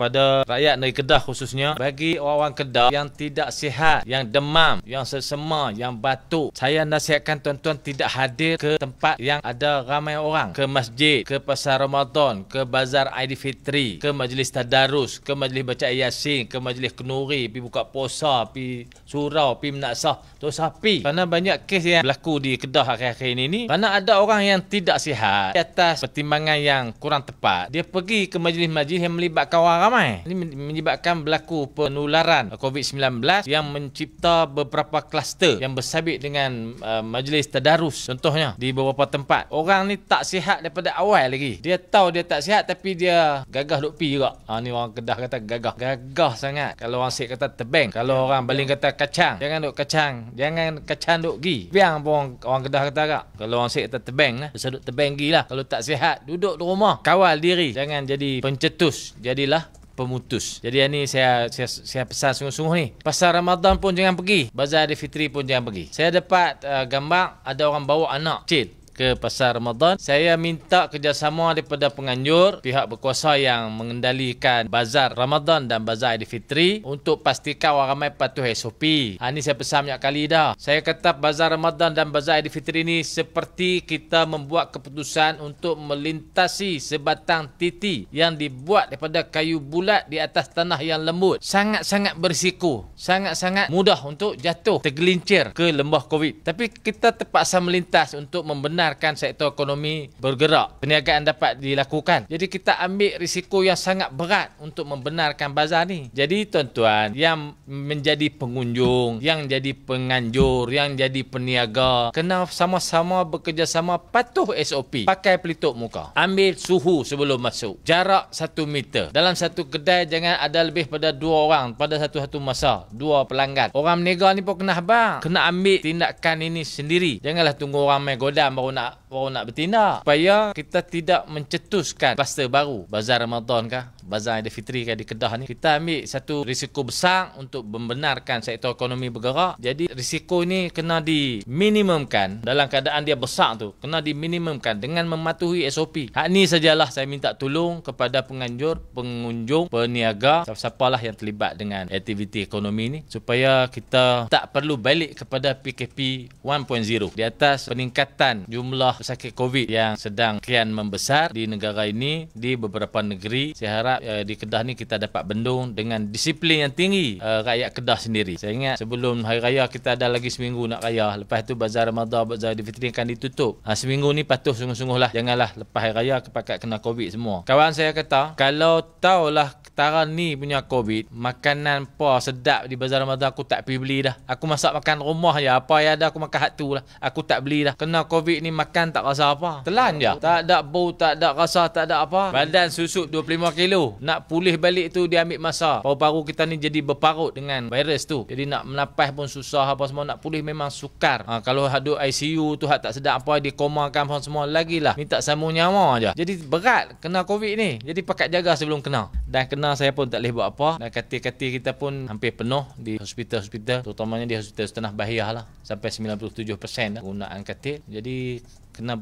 kepada rakyat negeri Kedah khususnya bagi orang-orang Kedah yang tidak sihat, yang demam, yang sesema, yang batuk. Saya nasihatkan tuan-tuan tidak hadir ke tempat yang ada ramai orang, ke masjid, ke pasar Ramadan, ke bazar Aidilfitri, ke majlis tadarus, ke majlis baca Yasin, ke majlis kenuri, pi buka puasa, pi surau, pi menasah, tu sapi. Karena banyak kes yang berlaku di Kedah akhir-akhir ini ni, kerana ada orang yang tidak sihat atas pertimbangan yang kurang tepat, dia pergi ke majlis-majlis yang melibatkan orang ramai ramai. Ini menyebabkan berlaku penularan COVID-19 yang mencipta beberapa kluster yang bersabit dengan uh, majlis tadarus contohnya di beberapa tempat. Orang ni tak sihat daripada awal lagi. Dia tahu dia tak sihat tapi dia gagah duk pi juga. Ha ni orang Kedah kata gagah. Gagah sangat. Kalau orang Sik kata tebeng, kalau ya, orang Baling ya. kata kacang. Jangan duk kacang, jangan kacang duk gi. Biang pun orang, orang Kedah kata agak. Kalau orang Sik kata tebeng lah, sesuduk tebeng gi lah. Kalau tak sihat, duduk di rumah. Kawal diri. Jangan jadi pencetus. Jadilah pemutus. Jadi yang ni saya saya, saya pesan sungguh-sungguh ni. Pasal Ramadan pun jangan pergi. Bazar Aidilfitri pun jangan pergi. Saya dapat uh, gambar ada orang bawa anak kecil ke Pasar Ramadan. Saya minta kerjasama daripada penganjur, pihak berkuasa yang mengendalikan Bazar Ramadan dan Bazar Fitri untuk pastikan orang ramai patuh SOP. Ha, ini saya pesan banyak kali dah. Saya kata Bazar Ramadan dan Bazar Fitri ini seperti kita membuat keputusan untuk melintasi sebatang titi yang dibuat daripada kayu bulat di atas tanah yang lembut. Sangat-sangat berisiko. Sangat-sangat mudah untuk jatuh tergelincir ke lembah COVID. Tapi kita terpaksa melintas untuk membenar membenarkan sektor ekonomi bergerak. Perniagaan dapat dilakukan. Jadi kita ambil risiko yang sangat berat untuk membenarkan bazar ni. Jadi tuan-tuan, yang menjadi pengunjung, yang jadi penganjur, yang jadi peniaga, kena sama-sama bekerjasama patuh SOP. Pakai pelitup muka. Ambil suhu sebelum masuk. Jarak satu meter. Dalam satu kedai, jangan ada lebih pada dua orang pada satu-satu masa. Dua pelanggan. Orang meniaga ni pun kena habang. Kena ambil tindakan ini sendiri. Janganlah tunggu orang main godam baru Not. orang nak bertindak supaya kita tidak mencetuskan kluster baru bazar Ramadan kah bazar Fitri kah di Kedah ni kita ambil satu risiko besar untuk membenarkan sektor ekonomi bergerak jadi risiko ni kena diminimumkan dalam keadaan dia besar tu kena diminimumkan dengan mematuhi SOP hak ni sajalah saya minta tolong kepada penganjur pengunjung peniaga siapa lah yang terlibat dengan aktiviti ekonomi ni supaya kita tak perlu balik kepada PKP 1.0 di atas peningkatan jumlah pesakit COVID yang sedang kian membesar di negara ini, di beberapa negeri. Saya harap uh, di Kedah ni kita dapat bendung dengan disiplin yang tinggi uh, rakyat Kedah sendiri. Saya ingat sebelum Hari Raya kita ada lagi seminggu nak raya. Lepas tu Bazar Ramadan, Bazar Fitri akan ditutup. Ha, seminggu ni patuh sungguh-sungguh lah. Janganlah lepas Hari Raya kepakat kena COVID semua. Kawan saya kata, kalau tahulah antara ni punya COVID, makanan apa sedap di bazar Ramadan aku tak pergi beli dah. Aku masak makan rumah je. Apa yang ada aku makan hat tu lah. Aku tak beli dah. Kena COVID ni makan tak rasa apa. Telan je. Tak ada bau, tak ada rasa, tak ada apa. Badan susut 25 kilo. Nak pulih balik tu dia ambil masa. Paru-paru kita ni jadi berparut dengan virus tu. Jadi nak menapas pun susah apa semua. Nak pulih memang sukar. Ha, kalau ada ICU tu hak tak sedap apa. Dia komakan pun semua. lagi lah. tak sama nyawa je. Jadi berat kena COVID ni. Jadi pakat jaga sebelum kena dan kenal saya pun tak boleh buat apa dan katil-katil kita pun hampir penuh di hospital-hospital terutamanya di hospital setengah bahaya lah sampai 97% penggunaan katil jadi kena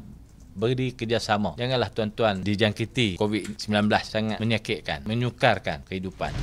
beri kerjasama. Janganlah tuan-tuan dijangkiti COVID-19 sangat menyakitkan, menyukarkan kehidupan.